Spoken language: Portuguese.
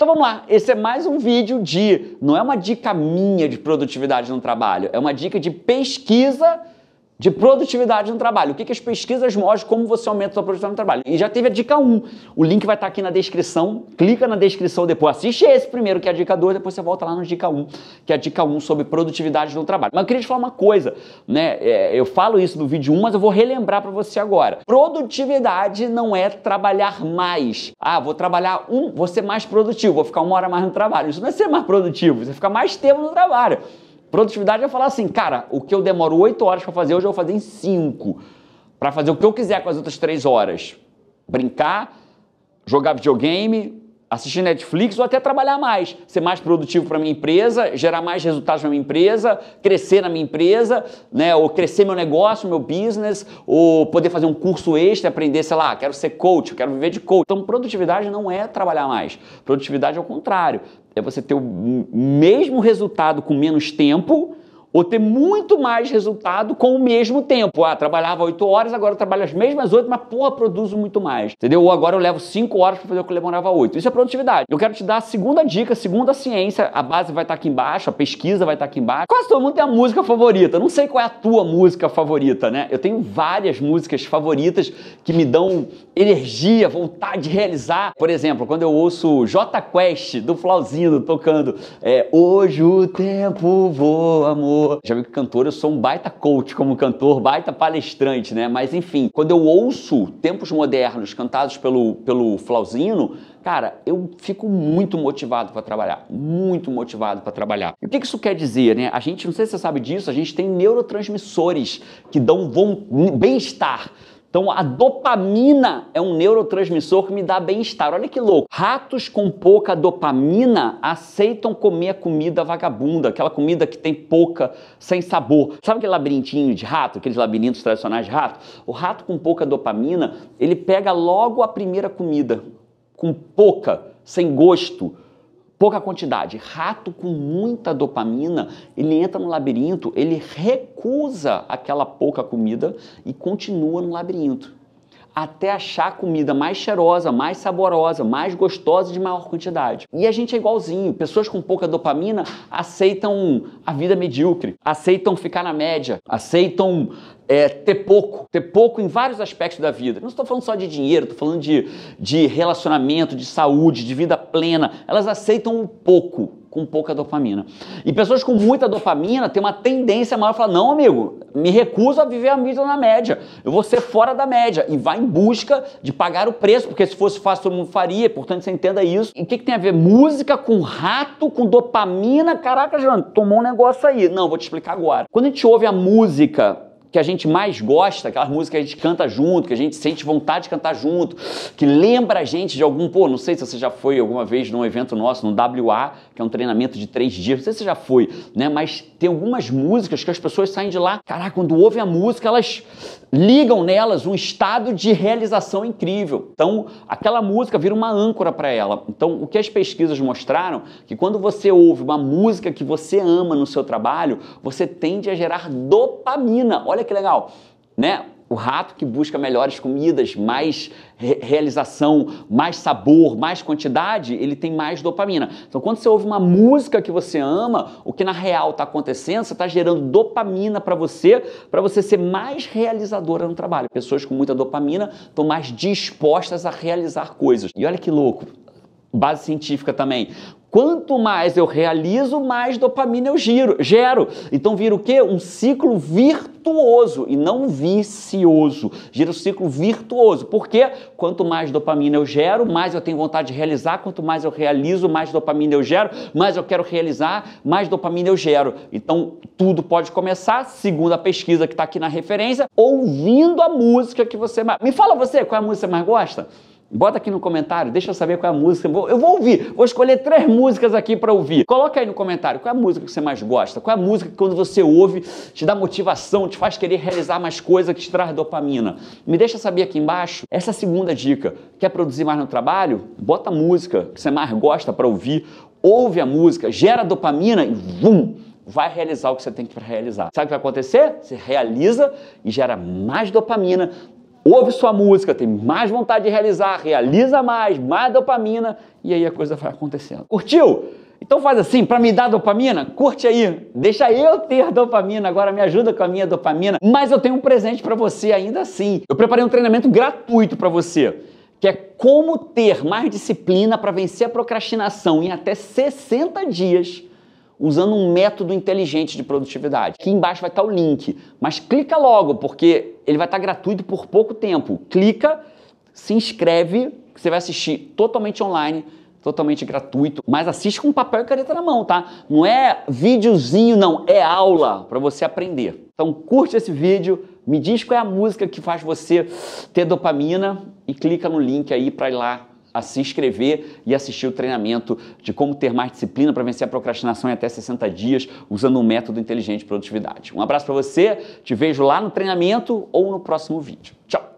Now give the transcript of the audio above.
Então vamos lá, esse é mais um vídeo de. Não é uma dica minha de produtividade no trabalho, é uma dica de pesquisa de produtividade no trabalho. O que, que as pesquisas mostram, como você aumenta a sua produtividade no trabalho. E já teve a dica 1. O link vai estar aqui na descrição. Clica na descrição depois. Assiste esse primeiro, que é a dica 2, depois você volta lá na dica 1, que é a dica 1 sobre produtividade no trabalho. Mas eu queria te falar uma coisa, né? É, eu falo isso no vídeo 1, mas eu vou relembrar para você agora. Produtividade não é trabalhar mais. Ah, vou trabalhar um, vou ser mais produtivo, vou ficar uma hora mais no trabalho. Isso não é ser mais produtivo, você fica mais tempo no trabalho. Produtividade é falar assim, cara, o que eu demoro 8 horas para fazer hoje, eu vou fazer em 5. Para fazer o que eu quiser com as outras 3 horas. Brincar, jogar videogame, assistir Netflix ou até trabalhar mais, ser mais produtivo para minha empresa, gerar mais resultados na minha empresa, crescer na minha empresa, né, ou crescer meu negócio, meu business, ou poder fazer um curso extra, aprender, sei lá, quero ser coach, quero viver de coach. Então, produtividade não é trabalhar mais. Produtividade é o contrário. É você ter o mesmo resultado com menos tempo ou ter muito mais resultado com o mesmo tempo. Ah, trabalhava 8 horas, agora eu trabalho as mesmas 8, mas porra, produzo muito mais. Entendeu? Ou agora eu levo 5 horas para fazer o que eu demorava 8. Isso é produtividade. Eu quero te dar a segunda dica, a segunda ciência. A base vai estar tá aqui embaixo, a pesquisa vai estar tá aqui embaixo. Quase todo mundo tem a música favorita. não sei qual é a tua música favorita, né? Eu tenho várias músicas favoritas que me dão energia, vontade de realizar. Por exemplo, quando eu ouço J Quest do Flauzino tocando é, Hoje o tempo voa, amor cantor, já vi que cantor eu sou um baita coach como cantor, baita palestrante, né? Mas enfim, quando eu ouço tempos modernos cantados pelo, pelo Flauzino, cara, eu fico muito motivado para trabalhar, muito motivado para trabalhar. E o que, que isso quer dizer, né? A gente, não sei se você sabe disso, a gente tem neurotransmissores que dão bem-estar. Então a dopamina é um neurotransmissor que me dá bem-estar. Olha que louco. Ratos com pouca dopamina aceitam comer a comida vagabunda, aquela comida que tem pouca, sem sabor. Sabe aquele labirintinho de rato, aqueles labirintos tradicionais de rato? O rato com pouca dopamina, ele pega logo a primeira comida, com pouca, sem gosto pouca quantidade. Rato com muita dopamina, ele entra no labirinto, ele recusa aquela pouca comida e continua no labirinto até achar a comida mais cheirosa, mais saborosa, mais gostosa de maior quantidade. E a gente é igualzinho. Pessoas com pouca dopamina aceitam a vida medíocre, aceitam ficar na média, aceitam é, ter pouco, ter pouco em vários aspectos da vida. Não estou falando só de dinheiro, estou falando de, de relacionamento, de saúde, de vida plena. Elas aceitam um pouco com pouca dopamina. E pessoas com muita dopamina têm uma tendência maior a falar: não, amigo, me recuso a viver a vida na média. Eu vou ser fora da média. E vai em busca de pagar o preço, porque se fosse fácil todo mundo faria. É Portanto, você entenda isso. E o que, que tem a ver música com rato, com dopamina? Caraca, João, tomou um negócio aí. Não, vou te explicar agora. Quando a gente ouve a música que a gente mais gosta, aquelas músicas que a gente canta junto, que a gente sente vontade de cantar junto, que lembra a gente de algum, pô, não sei se você já foi alguma vez num evento nosso, no WA, que é um treinamento de três dias. Não sei se você já foi, né? Mas tem algumas músicas que as pessoas saem de lá, caraca, quando ouvem a música, elas ligam nelas um estado de realização incrível. Então, aquela música vira uma âncora para ela. Então, o que as pesquisas mostraram que quando você ouve uma música que você ama no seu trabalho, você tende a gerar dopamina. Olha que legal, né? o rato que busca melhores comidas, mais re realização, mais sabor, mais quantidade, ele tem mais dopamina. Então, quando você ouve uma música que você ama, o que na real está acontecendo, você está gerando dopamina para você, para você ser mais realizadora no trabalho. Pessoas com muita dopamina estão mais dispostas a realizar coisas. E olha que louco, base científica também. Quanto mais eu realizo, mais dopamina eu giro, gero. Então vira o quê? Um ciclo virtuoso e não vicioso. Gira o um ciclo virtuoso. Porque quanto mais dopamina eu gero, mais eu tenho vontade de realizar. Quanto mais eu realizo, mais dopamina eu gero. Mais eu quero realizar, mais dopamina eu gero. Então tudo pode começar, segundo a pesquisa que está aqui na referência, ouvindo a música que você mais. Me fala você qual é a música que você mais gosta? Bota aqui no comentário, deixa eu saber qual é a música. Eu vou ouvir, vou escolher três músicas aqui para ouvir. Coloca aí no comentário qual é a música que você mais gosta, qual é a música que quando você ouve te dá motivação, te faz querer realizar mais coisas, que te traz dopamina. Me deixa saber aqui embaixo. Essa é a segunda dica. Quer produzir mais no trabalho? Bota a música que você mais gosta para ouvir. Ouve a música, gera dopamina e vum! vai realizar o que você tem que realizar. Sabe o que vai acontecer? Você realiza e gera mais dopamina, ouve sua música, tem mais vontade de realizar, realiza mais, mais dopamina e aí a coisa vai acontecendo. Curtiu? Então faz assim, para me dar dopamina, curte aí. Deixa eu ter dopamina, agora me ajuda com a minha dopamina. Mas eu tenho um presente para você ainda assim. Eu preparei um treinamento gratuito para você, que é como ter mais disciplina para vencer a procrastinação em até 60 dias usando um método inteligente de produtividade. Aqui embaixo vai estar o link, mas clica logo, porque ele vai estar gratuito por pouco tempo. Clica, se inscreve, você vai assistir totalmente online, totalmente gratuito, mas assiste com papel e caneta na mão, tá? Não é videozinho, não, é aula para você aprender. Então curte esse vídeo, me diz qual é a música que faz você ter dopamina e clica no link aí para ir lá a se inscrever e assistir o treinamento de como ter mais disciplina para vencer a procrastinação em até 60 dias usando o método inteligente de produtividade. Um abraço para você, te vejo lá no treinamento ou no próximo vídeo. Tchau!